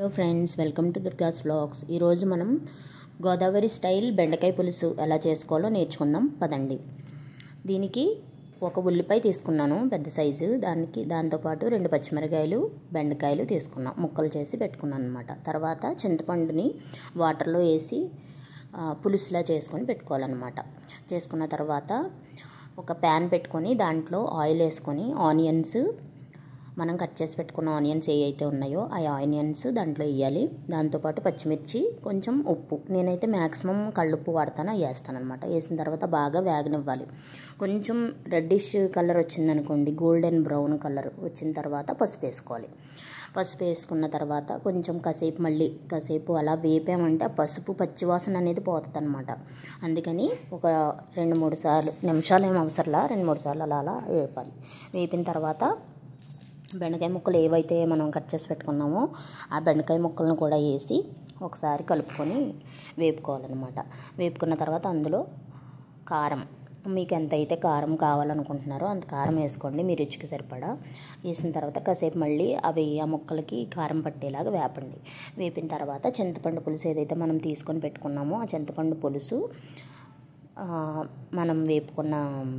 hello friends welcome to Durga's blogs ఈరోజు మనం Godavari style బెండకాయ పులుసు ఎలా చేసుకోవాలో నేర్చుకుందాం పదండి దీనికి ఒక ఉల్లిపాయ తీసుకున్నాను పెద్ద సైజు దానికి దాంతోపాటు రెండు పచ్చిమిరకాయలు బెండకాయలు తీసుకున్నాం ముక్కలు చేసి పెట్టుకున్నాను అనమాట తర్వాత చింతపండుని వాటర్లో వేసి పులుసులా చేసుకొని పెట్టుకోవాలన్నమాట చేసుకున్న తర్వాత ఒక ప్యాన్ పెట్టుకొని దాంట్లో ఆయిల్ వేసుకొని ఆనియన్స్ మనం కట్ చేసి పెట్టుకున్న ఆనియన్స్ ఏ అయితే ఉన్నాయో ఆ ఆనియన్స్ దాంట్లో వేయాలి దాంతోపాటు పచ్చిమిర్చి కొంచెం ఉప్పు నేనైతే మ్యాక్సిమం కళ్ళుప్పు వాడతాను వేస్తానమాట వేసిన తర్వాత బాగా వేగనివ్వాలి కొంచెం రెడ్డిష్ కలర్ వచ్చిందనుకోండి గోల్డెన్ బ్రౌన్ కలర్ వచ్చిన తర్వాత పసుపు వేసుకోవాలి పసుపు వేసుకున్న తర్వాత కొంచెం కాసేపు మళ్ళీ కాసేపు అలా వేపామంటే ఆ పసుపు పచ్చివాసన అనేది పోతుంది అనమాట అందుకని ఒక రెండు మూడు సార్లు నిమిషాలు ఏం అవసరంలా రెండు మూడు సార్లు అలా అలా వేపాలి వేపిన తర్వాత బెండకాయ ముక్కలు ఏవైతే మనం కట్ చేసి పెట్టుకున్నామో ఆ బెండకాయ ముక్కలను కూడా వేసి ఒకసారి కలుపుకొని వేపుకోవాలన్నమాట వేపుకున్న తర్వాత అందులో కారం మీకు ఎంత అయితే కారం కావాలనుకుంటున్నారో అంత కారం వేసుకోండి మీ రుచికి సరిపడా వేసిన తర్వాత కాసేపు మళ్ళీ అవి ఆ ముక్కలకి కారం పట్టేలాగా వేపండి వేపిన తర్వాత చింతపండు పులుసు ఏదైతే మనం తీసుకొని పెట్టుకున్నామో ఆ చింతపండు పులుసు మనం వేపుకున్న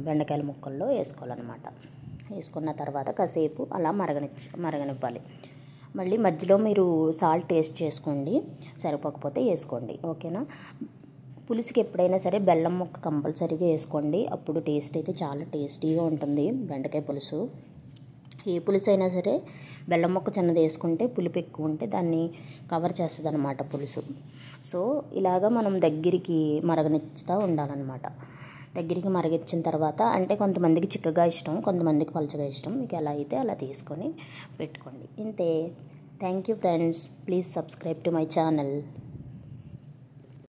బెండకాయల ముక్కల్లో వేసుకోవాలన్నమాట వేసుకున్న తర్వాత కాసేపు అలా మరగని మరగనివ్వాలి మళ్ళీ మధ్యలో మీరు సాల్ట్ టేస్ట్ చేసుకోండి సరిపోకపోతే వేసుకోండి ఓకేనా పులుసుకి ఎప్పుడైనా సరే బెల్లం ముక్క కంపల్సరీగా వేసుకోండి అప్పుడు టేస్ట్ అయితే చాలా టేస్టీగా ఉంటుంది బెండకాయ పులుసు ఏ పులుసు అయినా సరే బెల్లం ముక్క చిన్నది వేసుకుంటే పులుపు ఎక్కువ ఉంటే దాన్ని కవర్ చేస్తుంది అనమాట పులుసు సో ఇలాగా మనం దగ్గరికి మరగనిస్తూ ఉండాలన్నమాట దగ్గరికి మరిగించిన తర్వాత అంటే కొంతమందికి చిక్కగా ఇష్టం కొంతమందికి పలుచగా ఇష్టం మీకు ఎలా అయితే అలా తీసుకొని పెట్టుకోండి ఇంతే thank you friends please subscribe to my channel